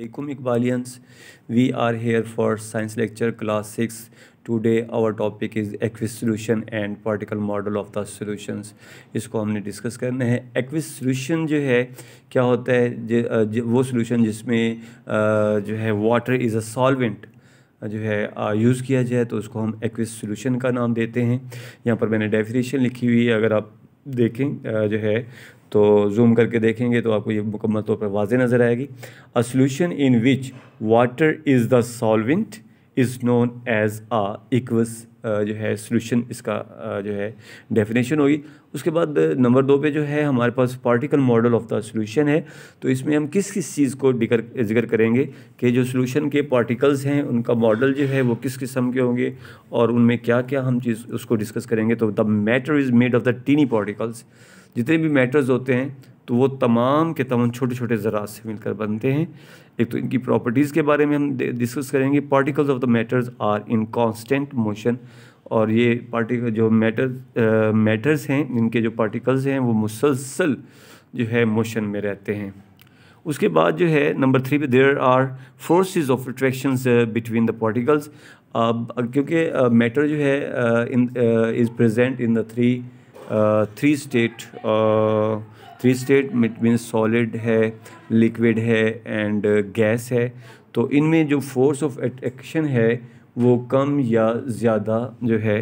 Assalamualaikum Iqbalians we are here for science lecture class 6 today our topic is aqueous solution and particle model of the solutions इसको हमने discuss करना है aqueous solution जो है क्या होता है ज, ज, वो सोल्यूशन जिसमें जो है वाटर इज़ अ सॉलवेंट जो है यूज़ किया जाए तो उसको हम एक्विस सोल्यूशन का नाम देते हैं यहाँ पर मैंने डेफिनेशन लिखी हुई है अगर आप देखें जो है तो जूम करके देखेंगे तो आपको ये मुकम्मल तौर पर वाजे नज़र आएगी a solution in which water is the solvent is known as a aqueous जो है सोल्यूशन इसका uh, जो है डेफिनेशन होगी उसके बाद नंबर uh, दो पे जो है हमारे पास particle model of the solution है तो इसमें हम किस किस चीज़ को जिक्र करेंगे कि जो सोल्यूशन के पार्टिकल्स हैं उनका मॉडल जो है वो किस किस्म के होंगे और उनमें क्या क्या हम चीज़ उसको डिस्कस करेंगे तो the matter is made of the tiny particles जितने भी मैटर्स होते हैं तो वो तमाम के तमाम छोटे छोटे ज़रात से मिलकर बनते हैं एक तो इनकी प्रॉपर्टीज़ के बारे में हम डिस्कस करेंगे particles of the matters are in constant motion और ये पार्टिकल जो मैटर मैटर्स हैं इनके जो पार्टिकल्स हैं वो मुसलसल जो है मोशन में रहते हैं उसके बाद जो है नंबर थ्री पे there are forces of attraction between the particles क्योंकि मैटर जो है in is present in the three three state three state mean solid है लिक्विड है एंड गैस है तो इनमें जो फोर्स ऑफ एक्शन है वो कम या ज़्यादा जो है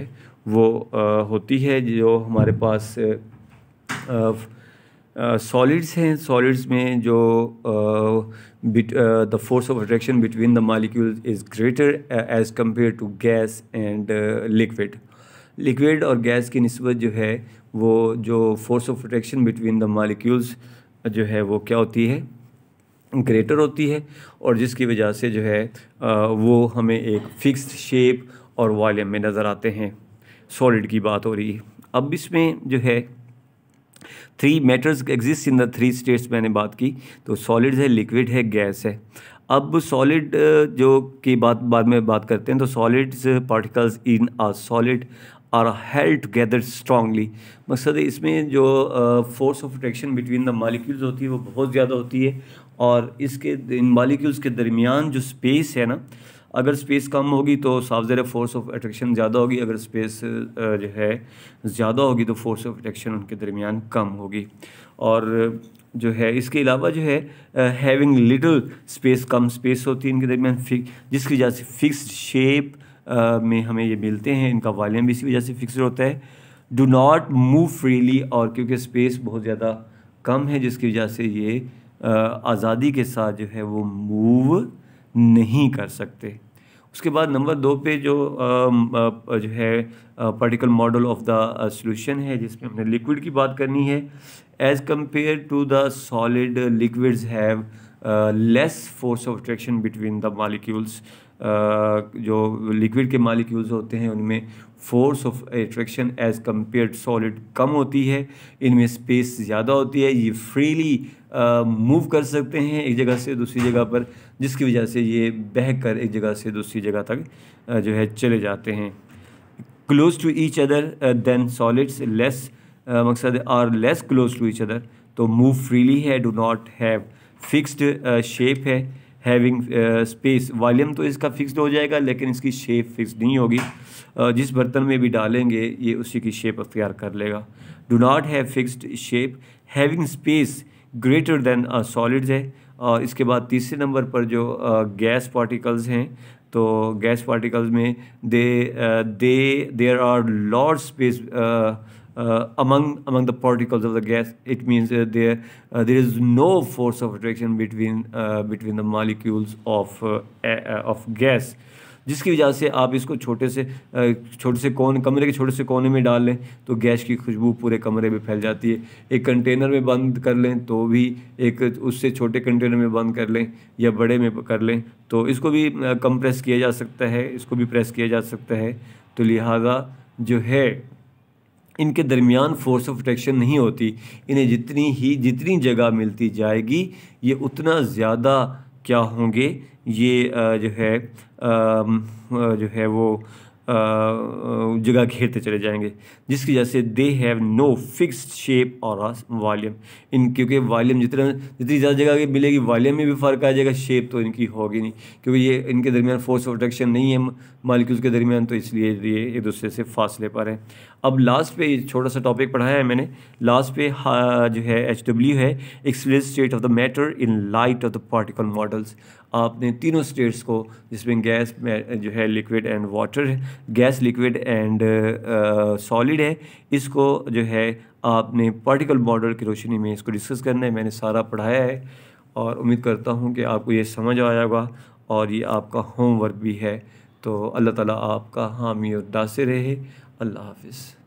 वो आ, uh, होती है जो हमारे पास सॉलिड्स uh, uh, हैं सॉलिड्स में जो the force of attraction between the molecule is greater as compare to gas and liquid liquid और गैस की नस्बत जो है वो जो force of attraction between the molecules जो है वो क्या होती है ग्रेटर होती है और जिसकी वजह से जो है वो हमें एक फिक्स्ड शेप और वॉल्यूम में नज़र आते हैं सॉलिड की बात हो रही है अब इसमें जो है three matters exist in the three states मैंने बात की तो सॉलिड है लिक्विड है गैस है अब सॉलिड जो की बात बाद में बात करते हैं तो solids particles in a solid are held together strongly मकसद इसमें जो force of attraction between the molecules होती है वो बहुत ज़्यादा होती है और इसके इन मालिक्यूल्स के दरमियान जो स्पेस है ना अगर स्पेस कम होगी तो साफ ज़रा फोर्स ऑफ अट्रैक्शन ज़्यादा होगी अगर स्पेस जो है ज़्यादा होगी तो फोर्स ऑफ अट्रैक्शन उनके दरमियान कम होगी और जो है इसके अलावा जो है हैविंग लिटल स्पेस कम स्पेस होती है इनके दरमियान फिक जिसकी वजह से फिक्स शेप में हमें ये मिलते हैं इनका वॉल्यूम भी इसी वजह से फिक्स होता है डू नॉट मूव फ्रीली और क्योंकि स्पेस बहुत ज़्यादा कम है जिसकी वजह से ये आज़ादी के साथ जो है वो मूव नहीं कर सकते उसके बाद नंबर दो पे जो जो है particle model of the solution है जिसमें हमने लिक्विड की बात करनी है as compare to the solid liquids have less force of attraction between the molecules जो लिक्विड के मालिक्यूल्स होते हैं उनमें force of attraction as compare solid कम होती है इनमें स्पेस ज़्यादा होती है ये फ्रीली मूव कर सकते हैं एक जगह से दूसरी जगह पर जिसकी वजह से ये बहकर एक जगह से दूसरी जगह तक जो है चले जाते हैं close to each other then solids less मकसद are less close to each other तो मूव फ्रीली है do not have fixed shape है हैविंग स्पेस वॉल्यूम तो इसका फिक्स्ड हो जाएगा लेकिन इसकी शेप फिक्स नहीं होगी uh, जिस बर्तन में भी डालेंगे ये उसी की शेप अख्तियार कर लेगा do not have fixed shape having space greater than solids है और uh, इसके बाद तीसरे नंबर पर जो गैस uh, पार्टिकल्स हैं तो गैस पार्टिकल्स में they they there are large space Uh, among among the particles of the gas it means there uh, there is no force of attraction between uh, between the molecules of of gas जिसकी वजह से आप इसको छोटे से छोटे से कोने कमरे के छोटे से कोने में डाल लें तो गैस की खुशबू पूरे कमरे में फैल जाती है एक कंटेनर में बंद कर लें तो भी एक उससे छोटे कंटेनर में बंद कर लें या बड़े में कर लें तो इसको भी कंप्रेस किया जा सकता है इसको भी प्रेस किया जा सकता है तो लिहाजा जो है इनके दरमियान फोर्स ऑफ अट्रैक्शन नहीं होती इन्हें जितनी ही जितनी जगह मिलती जाएगी ये उतना ज़्यादा क्या होंगे ये जो है जो है वो जगह घेरते चले जाएंगे जिसकी वजह से they have no fix shape और वॉल्यूम इन क्योंकि वॉल्यूम जितना जितनी ज़्यादा जगह की मिलेगी वॉल्यूम में भी फ़र्क आ जाएगा शेप तो इनकी होगी नहीं क्योंकि ये इनके दरमियान फोर्स ऑफ अट्रैक्शन नहीं है मालिक्यूल्स के दरमियान तो इसलिए ये एक दूसरे से फासले पा रहे हैं अब लास्ट पे छोटा सा टॉपिक पढ़ाया है मैंने लास्ट पे हाँ, जो है एच डब्ल्यू है explain state of the matter in light of the particle models आपने तीनों स्टेट्स को जिसमें गैस जो है liquid and water gas liquid and solid है इसको जो है आपने पार्टिकल मॉडल की रोशनी में इसको डिस्कस करना है मैंने सारा पढ़ाया है और उम्मीद करता हूँ कि आपको ये समझ आया होगा और ये आपका होमवर्क भी है तो अल्लाह ताला आपका हामी और दासे रहे अल्लाह हाफिज़